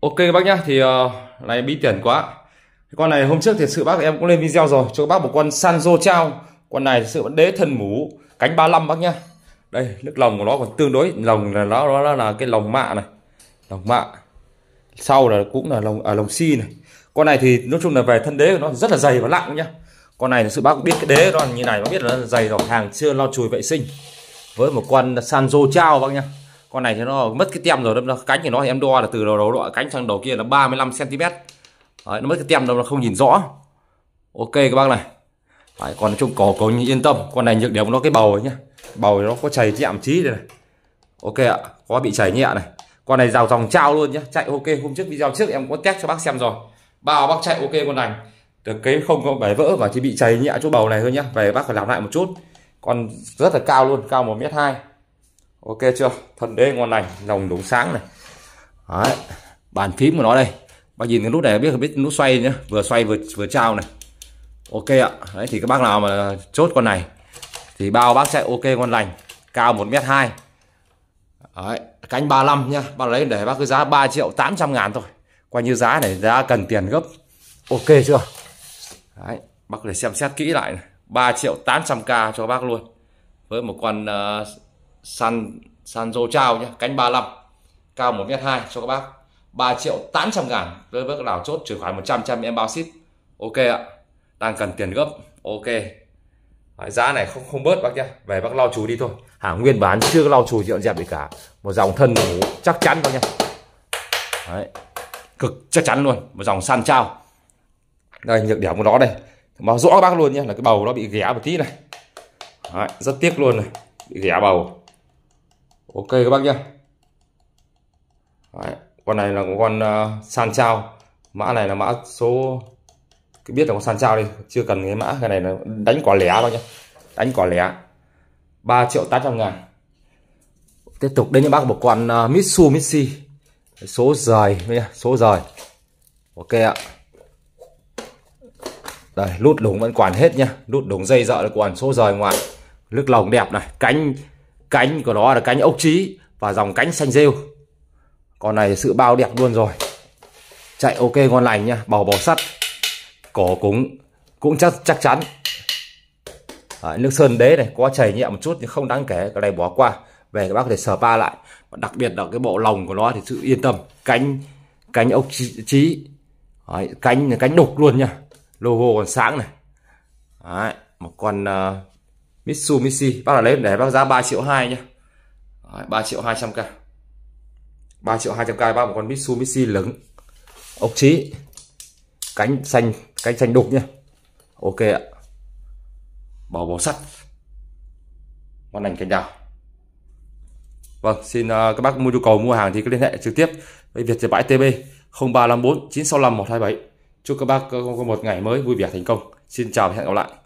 ok các bác nhá thì uh, này bí tiền quá con này hôm trước thì sự bác em cũng lên video rồi cho các bác một con Sanzo trao con này sự vẫn đế thân mũ cánh 35 bác nhá đây nước lồng của nó còn tương đối lồng là nó nó là cái lồng mạ này lồng mạ sau là cũng là lồng à, lồng xi si này con này thì nói chung là về thân đế của nó rất là dày và nặng nhá con này sự bác cũng biết cái đế nó như này nó biết là dày rồi hàng chưa lo chùi vệ sinh với một con Sanzo trao bác nhá con này thì nó mất cái tem rồi đâm cánh của nó thì em đo là từ đầu đầu đội cánh sang đầu kia là 35 cm đấy, nó mất cái tem đâm là không nhìn rõ ok các bác này đấy, còn chung cổ cầu yên tâm con này nhược điểm của nó cái bầu ấy nhá bầu nó có chảy chạm trí đây này ok ạ có bị chảy nhẹ này con này rào dòng trao luôn nhá chạy ok hôm trước video trước em có test cho bác xem rồi bao bác chạy ok con này được cái không có bể vỡ và chỉ bị chảy nhẹ chỗ bầu này thôi nhá về bác phải làm lại một chút con rất là cao luôn cao một mét hai ok chưa thân đế ngon này lồng đủ sáng này Đấy. bàn phím của nó đây bác nhìn cái nút này biết biết nút xoay nhá vừa xoay vừa vừa trao này ok ạ đấy thì các bác nào mà chốt con này thì bao bác sẽ ok ngon lành cao 1 m hai đấy cánh 35 nhá bác lấy để bác cứ giá 3 triệu 800 ngàn thôi coi như giá này giá cần tiền gấp ok chưa đấy bác để xem xét kỹ lại này. 3 triệu 800k cho bác luôn với một con uh, sàn sàn dồ trào nhé cánh 35 cao 1m2 cho các bác 3 triệu 800 ngàn đối với các đảo chốt chuyển khoản 100 trăm em bao ship ok ạ đang cần tiền gấp ok giá này không không bớt bác nhé, về bác lau chùi đi thôi hàng nguyên bán chưa lau chùi dọn dẹp gì cả một dòng thân ngủ chắc chắn bác nhé, Đấy, cực chắc chắn luôn một dòng san trao đây nhược điểm của nó đây báo rõ bác luôn nhé là cái bầu nó bị ghé một tí này Đấy, rất tiếc luôn này bị ghé bầu ok các bác nhé. Đấy, con này là con uh, san trao mã này là mã số cái biết là con san trao đi chưa cần cái mã cái này là đánh quả lẻ thôi nhá đánh quả lẻ 3 triệu 800 ngàn tiếp tục đến cho bác một con uh, ờ, Mitsu số rời số rời ok ạ đây lút đủng vẫn quản hết nhá lút đủng dây dợ là quản số rời ngoài, nước lồng đẹp này cánh Cánh của nó là cánh ốc trí và dòng cánh xanh rêu. Con này sự bao đẹp luôn rồi. Chạy ok ngon lành nhá, bầu bò sắt. Cổ cũng cũng chắc chắc chắn. Đấy, nước sơn đế này có chảy nhẹ một chút nhưng không đáng kể, cái này bỏ qua. Về các bác có thể sờ pa lại. Và đặc biệt là cái bộ lồng của nó thì sự yên tâm. Cánh cánh ốc trí. Đấy, cánh cánh đục luôn nhá Logo còn sáng này. Đấy, một con uh, Mitsubishi bác là lấy để bác giá 3 triệu 2 nhá Đấy, 3 triệu 200k 3 triệu 200k bác một con Mitsubishi lớn ốc trí cánh xanh cánh xanh đục nhá ok ạ bảo bò sắt con ảnh cánh đào vâng xin uh, các bác mua nhu cầu mua hàng thì cứ liên hệ trực tiếp với Việt Dược Bãi TB 0354 965 127 chúc các bác có một ngày mới vui vẻ thành công xin chào và hẹn gặp lại